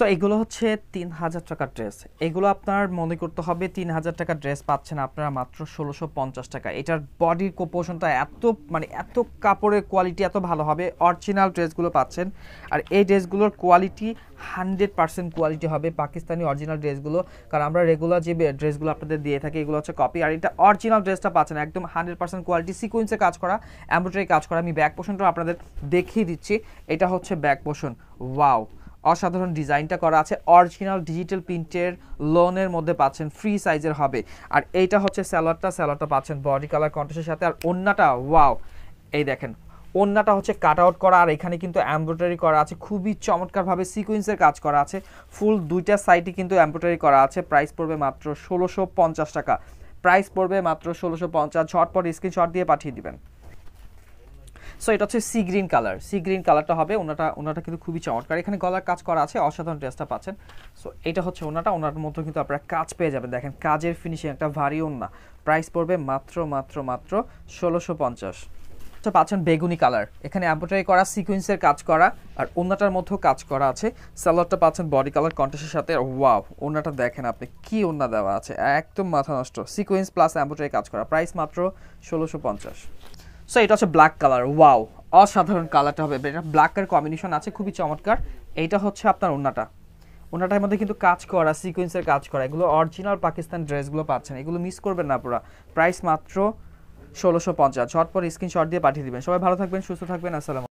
so এগুলো হচ্ছে তিন হাজার টাকার ড্রেস এগুলো আপনার মনে করতে হবে তিন হাজার টাকার ড্রেস পাচ্ছেন আপনারা মাত্র ষোলোশো পঞ্চাশ টাকা এটার বডির কোপোশনটা এত মানে এত কাপড়ের কোয়ালিটি এত ভালো হবে অরিজিনাল ড্রেসগুলো পাচ্ছেন আর এই ড্রেসগুলোর কোয়ালিটি হান্ড্রেড পার্সেন্ট কোয়ালিটি হবে পাকিস্তানি অরিজিনাল ড্রেসগুলো কারণ আমরা রেগুলার যে ড্রেসগুলো আপনাদের দিয়ে থাকি এগুলো হচ্ছে কপি আর এটা অরিজিনাল ড্রেসটা পাচ্ছেন একদম হান্ড্রেড পার্সেন্ট কোয়ালিটি সিকোয়েন্সে কাজ করা অ্যাম্ব্রয়ডারি কাজ করা আমি ব্যাক পোষণটা আপনাদের দেখিয়ে দিচ্ছি এটা হচ্ছে ব্যাক পোষণ ওয়াও অসাধারণ ডিজাইনটা করা আছে অরিজিনাল ডিজিটাল প্রিন্টের লোনের মধ্যে পাচ্ছেন ফ্রি সাইজের হবে আর এইটা হচ্ছে স্যালাডটা স্যালাডটা পাচ্ছেন বডি কালার কন্ট্রাস্টের সাথে আর অন্যটা ওয়াও এই দেখেন অন্যটা হচ্ছে কাট আউট করা আর এখানে কিন্তু অ্যাম্ব্রয়ডারি করা আছে খুবই চমৎকারভাবে সিকোয়েন্সের কাজ করা আছে ফুল দুইটা সাইডে কিন্তু অ্যাম্ব্রয়ডারি করা আছে প্রাইস পড়বে মাত্র ষোলোশো টাকা প্রাইস পড়বে মাত্র ষোলোশো পঞ্চাশ ঝটপট স্ক্রিনশট দিয়ে পাঠিয়ে দেবেন সো এটা হচ্ছে sea green colour sea green কালারটা হবে ওনাটা ওনাটা কিন্তু খুবই চমৎকার এখানে গলার কাজ করা আছে অসাধারণ ড্রেসটা পাচ্ছেন সো এটা হচ্ছে ওনাটা ওনার মধ্যে কিন্তু আপনারা কাজ পেয়ে যাবেন দেখেন কাজের ফিনিশিং একটা ভারী ওনা প্রাইস পড়বে মাত্র মাত্র মাত্র ষোলোশো পঞ্চাশ হচ্ছে পাচ্ছেন বেগুনি কালার এখানে অ্যাম্বোটারি করা সিকুয়েন্সের কাজ করা আর ওনাটার মধ্যেও কাজ করা আছে স্যালোয়ারটা পাচ্ছেন বডি কালার কন্টেস্টের সাথে ওয়াও ওনাটা দেখেন আপনি কি ওনা দেওয়া আছে একদম মাথা নষ্ট সিকুয়েন্স প্লাস অ্যাম্বোটারি কাজ করা প্রাইস মাত্র ষোলোশো পঞ্চাশ সো এটা হচ্ছে ব্ল্যাক কালার ওয়াও অসাধারণ কালারটা হবে এটা ব্ল্যাকের কম্বিনেশন আছে খুবই চমৎকার এইটা হচ্ছে আপনার ওনাটা ওনাটার মধ্যে কিন্তু কাজ করা সিকোয়েন্সের কাজ করা এগুলো অরিজিনাল পাকিস্তান ড্রেসগুলো পাচ্ছেন এগুলো মিস করবেন না আপনারা প্রাইস মাত্র ষোলোশো পঞ্চাশ ঝটপট স্ক্রিনশট দিয়ে পাঠিয়ে দেবেন সবাই ভালো থাকবেন সুস্থ থাকবেন আসসালাম